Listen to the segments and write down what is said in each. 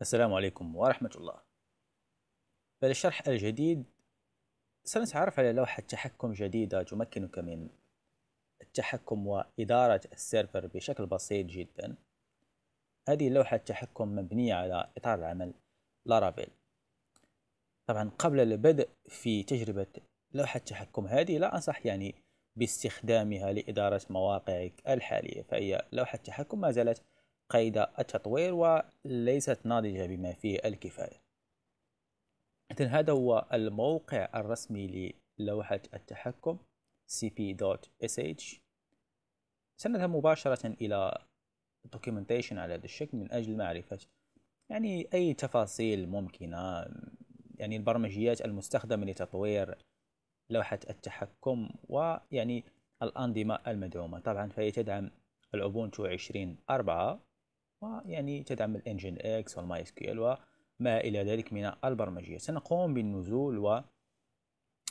السلام عليكم ورحمة الله الشرح الجديد سنتعرف على لوحة تحكم جديدة تمكنك من التحكم وإدارة السيرفر بشكل بسيط جدا هذه لوحة تحكم مبنية على إطار العمل لارافيل طبعا قبل البدء في تجربة لوحة التحكم هذه لا أنصح يعني باستخدامها لإدارة مواقعك الحالية فهي لوحة تحكم ما زالت قيد التطوير وليست ناضجة بما فيه الكفاية إذن هذا هو الموقع الرسمي للوحة التحكم cp.sh سنذهب مباشرة إلى documentation على هذا الشكل من أجل معرفة يعني أي تفاصيل ممكنة يعني البرمجيات المستخدمة لتطوير لوحة التحكم ويعني الأنظمة المدعومة طبعا فهي تدعم الأبونتو 20 4 ويعني تدعم الانجن اكس والماي اس كيو ال وما الى ذلك من البرمجيه سنقوم بالنزول و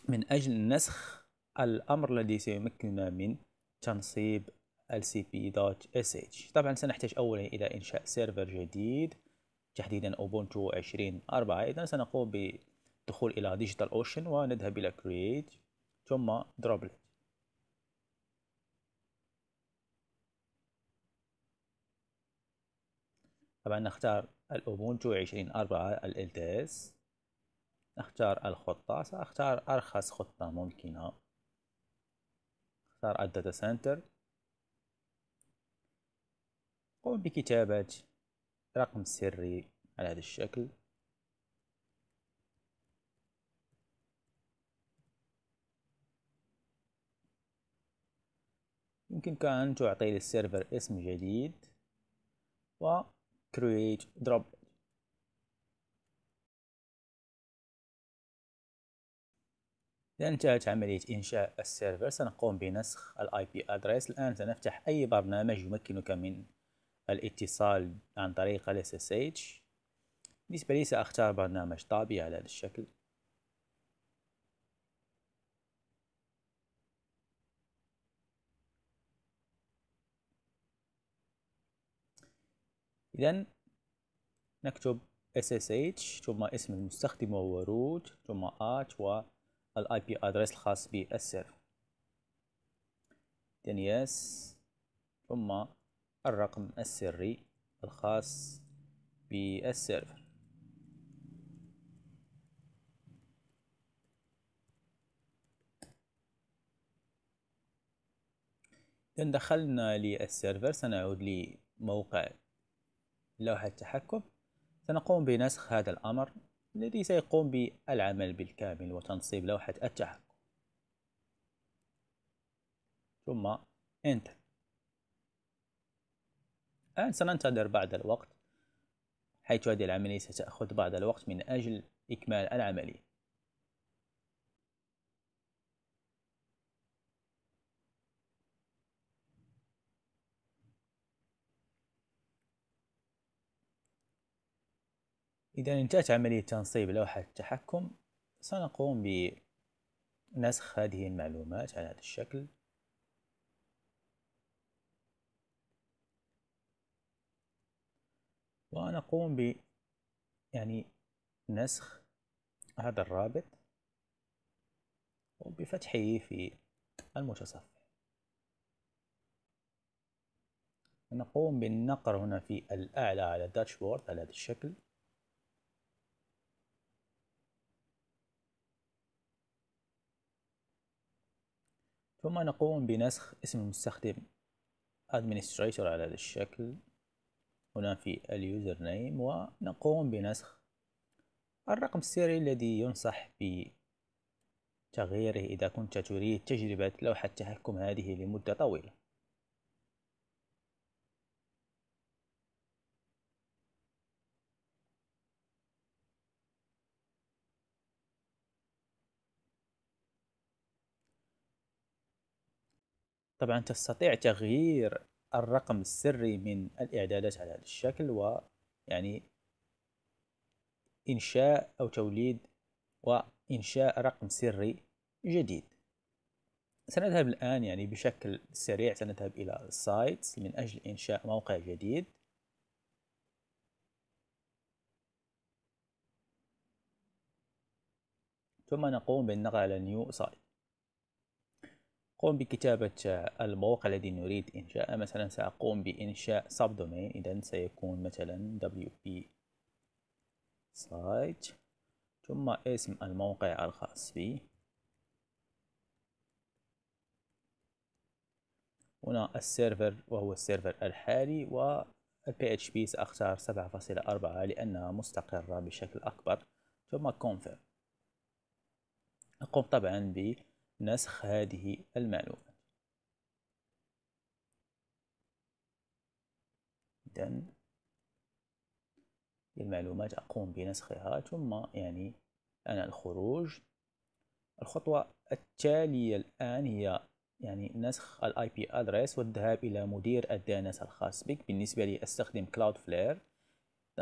من اجل نسخ الامر الذي سيمكننا من تنصيب lcp.sh طبعا سنحتاج اولا الى انشاء سيرفر جديد تحديدا اوبونتو 4 اذا سنقوم بالدخول الى ديجيتال اوشن ونذهب الى create ثم دروبلت طبعا نختار الأوبونتو عشرين أربعة ال LTS نختار الخطة سأختار أرخص خطة ممكنة اختار الداتا سنتر قم بكتابة رقم سري على هذا الشكل يمكنك أن تعطي للسيرفر اسم جديد و create drop page إذا انتهت عملية إنشاء السيرفر سنقوم بنسخ الـ IP address الآن سنفتح أي برنامج يمكنك من الاتصال عن طريق الـ SSH بالنسبة لي سأختار برنامج طابي على هذا الشكل إذا نكتب SSH ثم اسم المستخدم وورود روت ثم at والاي بي address الخاص بالسيرفر then yes ثم الرقم السري الخاص بالسيرفر إذا دخلنا للسيرفر سنعود لموقع لوحة التحكم سنقوم بنسخ هذا الأمر الذي سيقوم بالعمل بالكامل وتنصيب لوحة التحكم ثم Enter الآن سننتظر بعض الوقت حيث هذه العملية ستأخذ بعض الوقت من أجل إكمال العملية إذا انتهت عملية تنصيب لوحة التحكم سنقوم بنسخ هذه المعلومات على هذا الشكل ونقوم ب يعني نسخ هذا الرابط وبفتحه في المتصفح نقوم بالنقر هنا في الأعلى على الداشبورد على هذا الشكل ثم نقوم بنسخ اسم المستخدم administrator على هذا الشكل هنا في اليوزر نيم ونقوم بنسخ الرقم السري الذي ينصح بتغييره إذا كنت تريد تجربة لوحة تحكم هذه لمدة طويلة طبعا تستطيع تغيير الرقم السري من الإعدادات على هذا الشكل ويعني إنشاء أو توليد وإنشاء رقم سري جديد سنذهب الآن يعني بشكل سريع سنذهب إلى السايت من أجل إنشاء موقع جديد ثم نقوم بالنقل على نيو سايت قم بكتابة الموقع الذي نريد إنشاءه مثلا سأقوم بإنشاء سب دومين إذا سيكون مثلا wp e site ثم اسم الموقع الخاص بي هنا السيرفر وهو السيرفر الحالي و PHP سأختار 7.4 لأنها مستقرة بشكل أكبر ثم confirm أقوم طبعا ب نسخ هذه المعلومة إذن المعلومات أقوم بنسخها ثم يعني أنا الخروج الخطوة التالية الآن هي يعني نسخ الاي بي ادريس والذهاب الى مدير الدانس الخاص بك بالنسبه لي استخدم كلاود فلير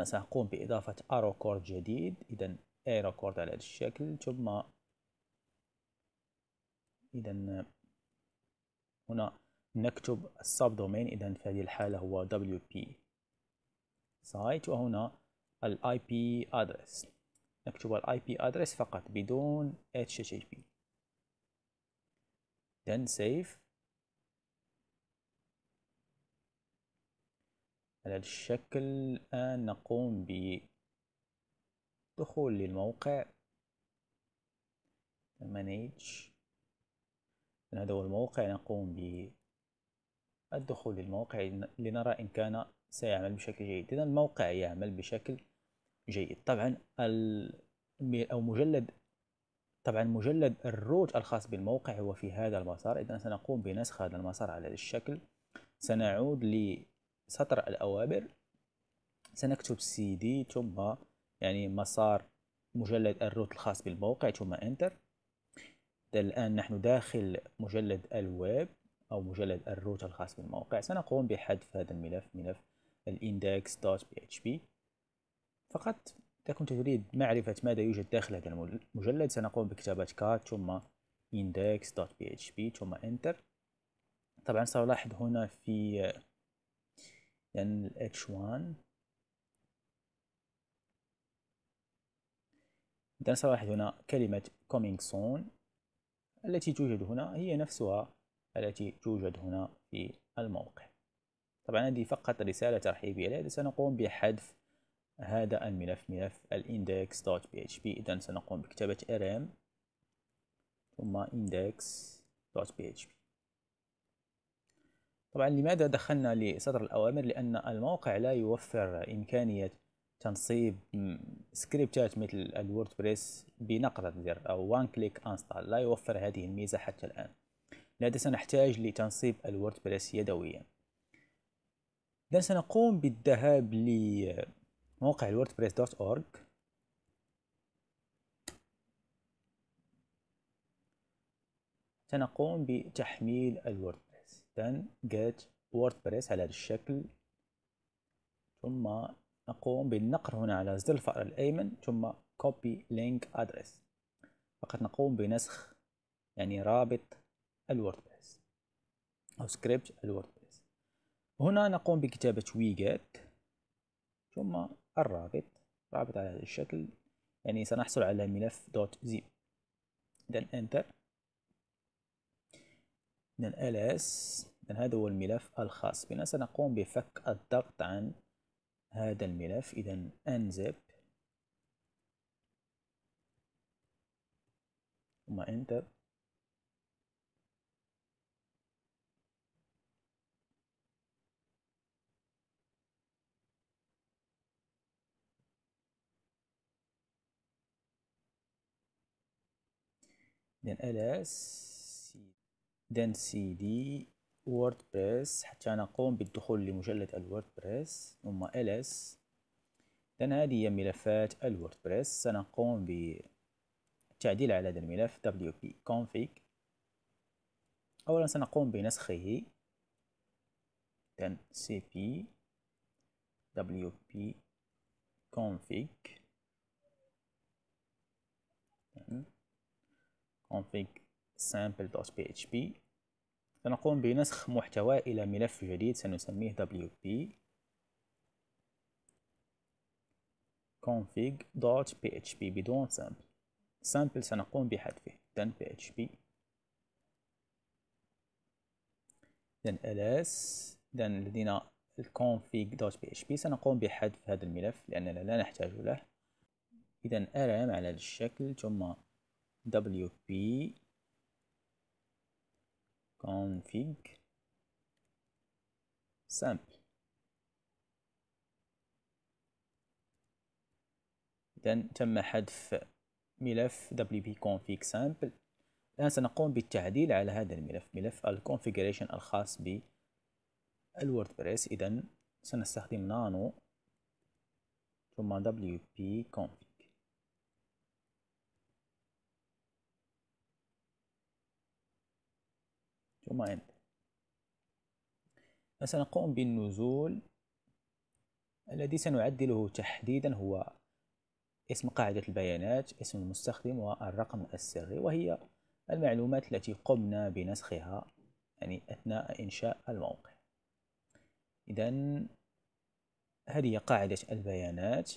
ساقوم باضافه اروكورد جديد اذا اروكورد على هذا الشكل ثم إذا هنا نكتب السب دومين إذا في هذه الحالة هو WP site وهنا الاي بي ادرس نكتب الاي بي ادرس فقط بدون HTTP then save على الشكل الآن نقوم بدخول للموقع manage من هذا هو الموقع نقوم بالدخول للموقع لنرى إن كان سيعمل بشكل جيد إذا الموقع يعمل بشكل جيد طبعا أو مجلد طبعا مجلد الروت الخاص بالموقع هو في هذا المسار إذا سنقوم بنسخ هذا المسار على هذا الشكل سنعود لسطر الأوامر سنكتب سي دي ثم يعني مسار مجلد الروت الخاص بالموقع ثم انتر الآن نحن داخل مجلد الويب أو مجلد الروت الخاص بالموقع سنقوم بحذف هذا الملف ملف index.php فقط إذا كنت تريد معرفة ماذا يوجد داخل هذا المجلد سنقوم بكتابة cat ثم index.php ثم enter طبعا سألاحظ هنا في يعني h1 إذا سألاحظ هنا كلمة coming soon التي توجد هنا هي نفسها التي توجد هنا في الموقع طبعا هذه فقط رسالة ترحيبية لهذا سنقوم بحذف هذا الملف ملف index.php إذا سنقوم بكتابة rm ثم index.php طبعا لماذا دخلنا لسطر الأوامر لأن الموقع لا يوفر إمكانية تنصيب سكريبتات مثل الوورد بريس بنقرة زر أو وان كليك انستال لا يوفر هذه الميزة حتى الآن لذا سنحتاج لتنصيب الوورد بريس يدويا إذا سنقوم بالذهاب لموقع الووردبريس دوت أورج سنقوم بتحميل الووردبريس then جيت ووردبريس على هذا الشكل ثم نقوم بالنقر هنا على زر الفأر الأيمن ثم copy link address فقط نقوم بنسخ يعني رابط الوردبريس أو سكريبت الوردبريس هنا نقوم بكتابة ويجت ثم الرابط رابط على هذا الشكل يعني سنحصل على ملف دوت زي إذن انتر إذن ls إذن هذا هو الملف الخاص بنا سنقوم بفك الضغط عن هذا الملف إذا أنزب ثم انتر then ls then ووردبريس حتى نقوم بالدخول لمجلد الووردبريس ثم ls إذن هذه هي ملفات الووردبريس سنقوم بالتعديل على هذا الملف wp-config أولا سنقوم بنسخه إذن cp wp-config config sample.php سنقوم بنسخ محتوى إلى ملف جديد سنسميه wp config.php بدون sample sample سنقوم بحذفه then php then ls then لدينا config.php سنقوم بحذف هذا الملف لأننا لا نحتاج له إذا rm على الشكل ثم wp config sample إذا تم حذف ملف wp-config sample الآن سنقوم بالتعديل على هذا الملف ملف الconfiguration الخاص بالووردبريس إذا سنستخدم نانو ثم wp-config وما عندك فسنقوم بالنزول الذي سنعدله تحديدا هو اسم قاعدة البيانات اسم المستخدم والرقم السري وهي المعلومات التي قمنا بنسخها يعني أثناء إنشاء الموقع إذا هذه قاعدة البيانات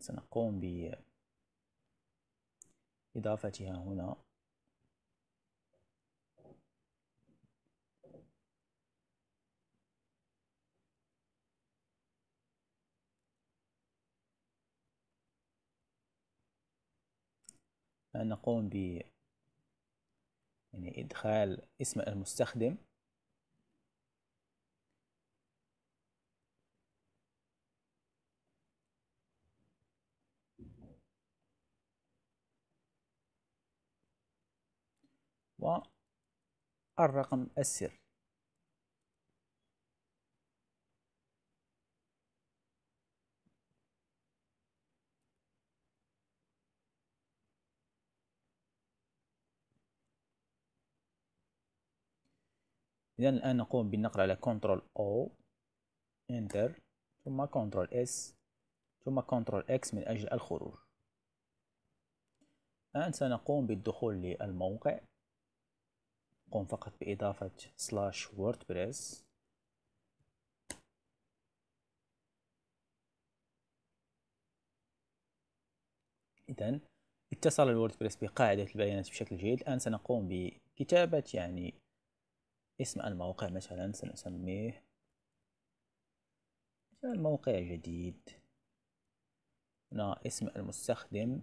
سنقوم ب إضافتها هنا نقوم ب يعني إدخال اسم المستخدم والرقم السري إذا الآن نقوم بالنقر على كنترول O Enter ثم كنترول S ثم كنترول X من أجل الخروج الآن سنقوم بالدخول للموقع قم فقط بإضافة سلاش ووردبريس إذا اتصل الووردبريس بقاعدة البيانات بشكل جيد الآن سنقوم بكتابة يعني اسم الموقع مثلا سنسميه الموقع جديد هنا اسم المستخدم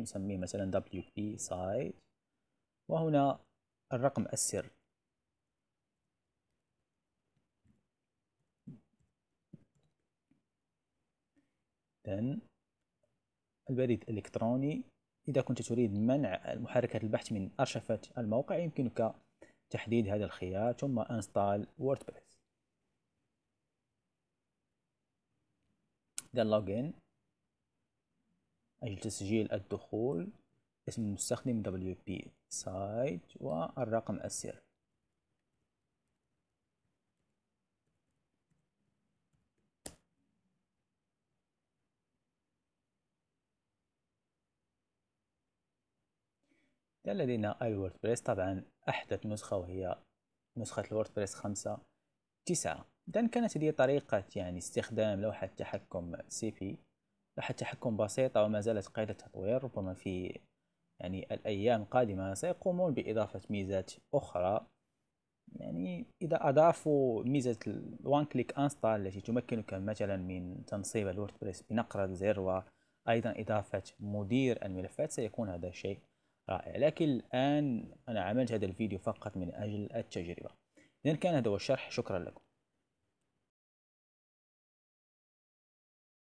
نسميه مثلا wp site وهنا الرقم السري إذن البريد الإلكتروني إذا كنت تريد منع محركات البحث من أرشفة الموقع يمكنك تحديد هذا الخيار ثم انستال ووردبريس إذا لوجين أجل تسجيل الدخول اسم المستخدم wp site والرقم السري لدينا الووردبريس طبعا أحدث نسخة وهي نسخة الووردبريس خمسة تسعة إذن كانت هذه طريقة يعني استخدام لوحة تحكم سي بي لوحة تحكم بسيطة وما زالت قيد التطوير ربما في يعني الأيام القادمة سيقومون بإضافة ميزات أخرى يعني إذا أضافوا ميزة الوان كليك انستال التي تمكنك مثلا من تنصيب الوردبريس بنقرة زر وأيضا إضافة مدير الملفات سيكون هذا شيء رائع لكن الآن أنا عملت هذا الفيديو فقط من أجل التجربة إذا كان هذا هو الشرح شكرا لكم